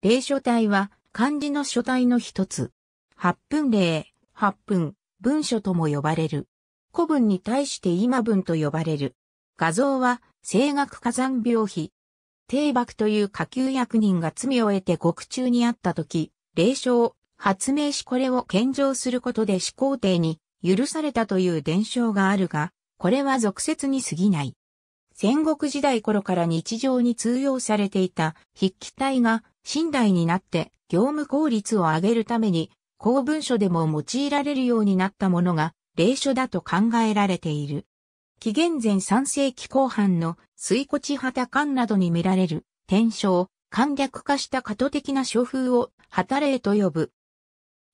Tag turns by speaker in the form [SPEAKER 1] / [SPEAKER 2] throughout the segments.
[SPEAKER 1] 霊書体は漢字の書体の一つ。八分霊、八分、文書とも呼ばれる。古文に対して今文と呼ばれる。画像は、声楽火山病碑。帝幕という下級役人が罪を得て獄中にあった時、霊書を発明しこれを献上することで始皇帝に許されたという伝承があるが、これは俗説に過ぎない。戦国時代頃から日常に通用されていた筆記体が近代になって業務効率を上げるために公文書でも用いられるようになったものが隷書だと考えられている。紀元前3世紀後半の水古地旗館などに見られる天生、簡略化した過渡的な書風を旗例と呼ぶ。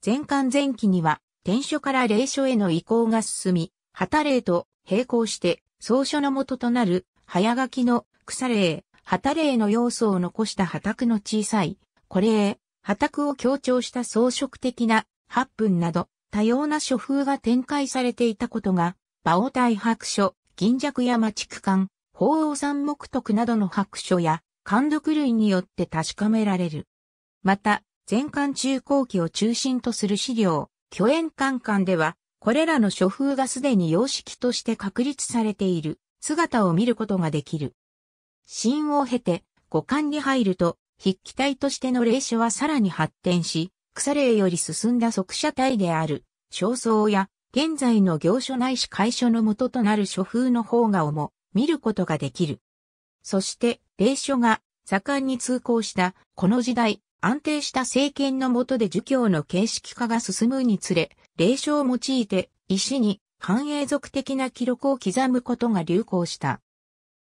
[SPEAKER 1] 前漢前期には天書から霊書への移行が進み、旗例と並行して草書の元となる早書きの草霊、旗霊の要素を残した畑の小さい、これ、へ畑を強調した装飾的な8分など多様な書風が展開されていたことが、馬王大白書、銀尺山地区間、法王山木徳などの白書や、監読類によって確かめられる。また、全館中後期を中心とする資料、巨円館館では、これらの書風がすでに様式として確立されている。姿を見ることができる。死因を経て、五感に入ると、筆記体としての霊書はさらに発展し、腐霊より進んだ即写体である、焦燥や、現在の行書ないし会書の元となる書風の方画をも見ることができる。そして、霊書が盛んに通行したこの時代、安定した政権の下で儒教の形式化が進むにつれ、霊書を用いて、石に関営族的な記録を刻むことが流行した。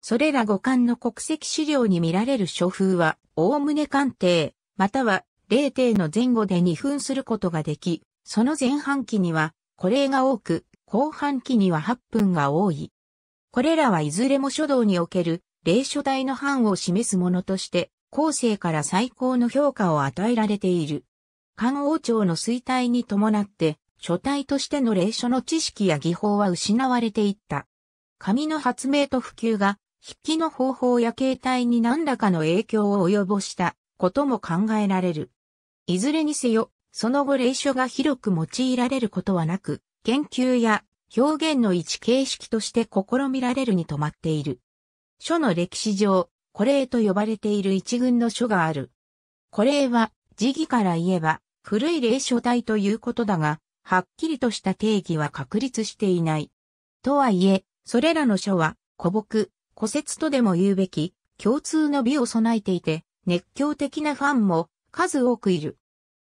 [SPEAKER 1] それら五官の国籍資料に見られる書風は、おおむね鑑定、または霊邸の前後で2分することができ、その前半期には、これが多く、後半期には8分が多い。これらはいずれも書道における、霊書体の範を示すものとして、後世から最高の評価を与えられている。漢王朝の衰退に伴って、書体としての霊書の知識や技法は失われていった。紙の発明と普及が、筆記の方法や形態に何らかの影響を及ぼしたことも考えられる。いずれにせよ、その後霊書が広く用いられることはなく、研究や表現の一形式として試みられるに止まっている。書の歴史上、古霊と呼ばれている一群の書がある。古霊は、時期から言えば、古い霊書体ということだが、はっきりとした定義は確立していない。とはいえ、それらの書は、古木、古説とでも言うべき、共通の美を備えていて、熱狂的なファンも数多くいる。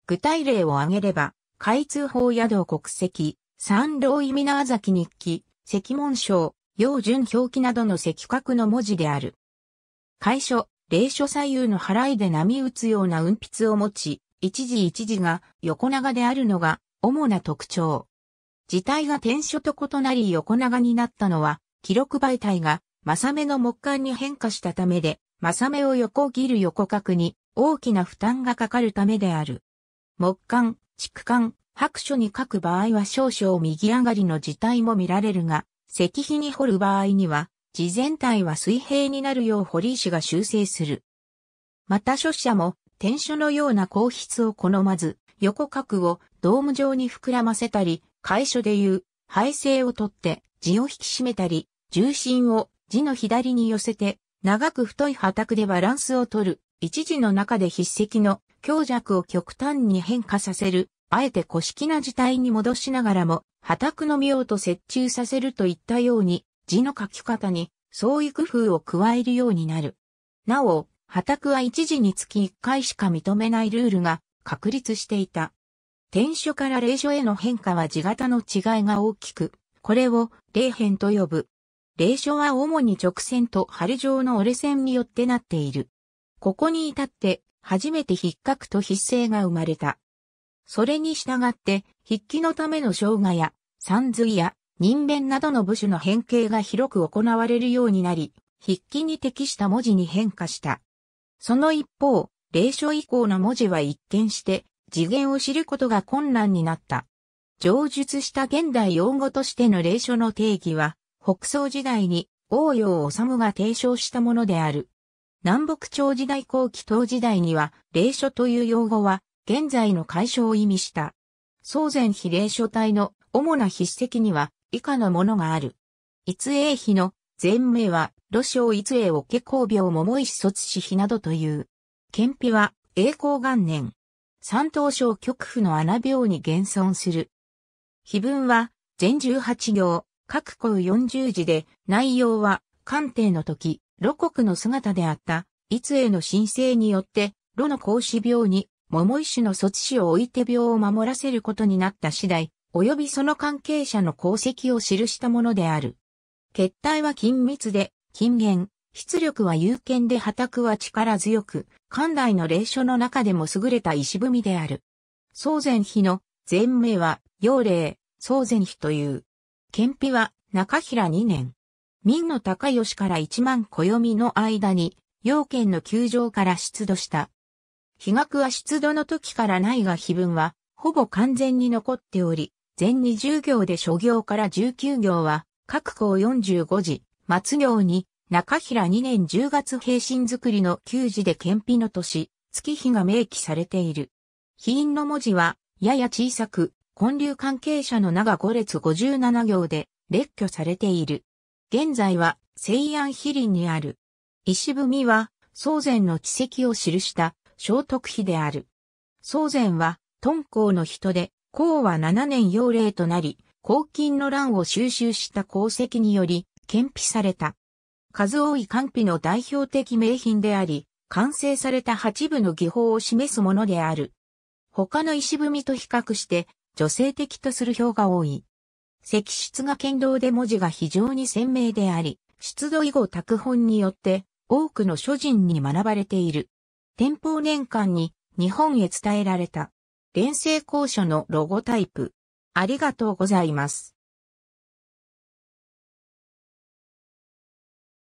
[SPEAKER 1] 具体例を挙げれば、開通法野道国籍、三郎意味縄崎日記、石門章、陽順表記などの石格の文字である。楷書、霊書左右の払いで波打つような雲筆を持ち、一字一字が横長であるのが主な特徴。字体が転書と異なり横長になったのは、記録媒体が、正目の木管に変化したためで、正目を横切る横角に大きな負担がかかるためである。木管、竹管、白書に書く場合は少々右上がりの字体も見られるが、石碑に掘る場合には、字全体は水平になるようり石が修正する。また書者も、転書のような硬筆を好まず、横角をドーム状に膨らませたり、会所でいう、背勢を取って、字を引き締めたり、重心を字の左に寄せて、長く太い波卓でバランスを取る、一字の中で筆跡の強弱を極端に変化させる、あえて古式な字体に戻しながらも、波卓の妙と折衷させるといったように、字の書き方に、創意工夫を加えるようになる。なお、波卓は一字につき一回しか認めないルールが確立していた。天書から霊書への変化は字型の違いが大きく、これを霊変と呼ぶ。霊書は主に直線と針状の折れ線によってなっている。ここに至って初めて筆格と筆性が生まれた。それに従って筆記のための生姜や三髄や人弁などの部首の変形が広く行われるようになり、筆記に適した文字に変化した。その一方、霊書以降の文字は一見して次元を知ることが困難になった。上述した現代用語としての霊書の定義は、北宋時代に王陽治が提唱したものである。南北朝時代後期唐時代には、霊書という用語は、現在の解消を意味した。宋前比霊書体の主な筆跡には、以下のものがある。逸英碑の前名は、露章逸英を家公病桃石卒死碑などという。憲碑は、栄光元年、山東省極府の穴病に現存する。碑文は全十八行、各項四十字で、内容は官邸の時、露国の姿であった、逸への申請によって、露の孔子病に、桃石種の卒子を置いて病を守らせることになった次第、及びその関係者の功績を記したものである。決体は緊密で、禁言、出力は有権で破卓は力強く、関内の霊書の中でも優れた石踏みである。宗禅碑の前名は、幼霊、宗禅碑という。県碑は、中平2年。民の高吉から一万暦の間に、要件の球場から出土した。被額は出土の時からないが碑文は、ほぼ完全に残っており、全20行で初行から19行は、各校45字、末行に、中平2年10月平身作りの旧字で検費の年、月日が明記されている。品の文字は、やや小さく、混流関係者の長5列57行で、列挙されている。現在は、西安碑林にある。石踏みは、宗禅の奇跡を記した、聖徳碑である。宗禅は、敦煌の人で、孔は7年陽霊となり、黄金の乱を収集した功績により、検品された。数多い官費の代表的名品であり、完成された8部の技法を示すものである。他の石踏みと比較して女性的とする表が多い。石室が堅牢で文字が非常に鮮明であり、出土以後拓本によって多くの諸人に学ばれている。天保年間に日本へ伝えられた。連成公書のロゴタイプ。ありがとうございます。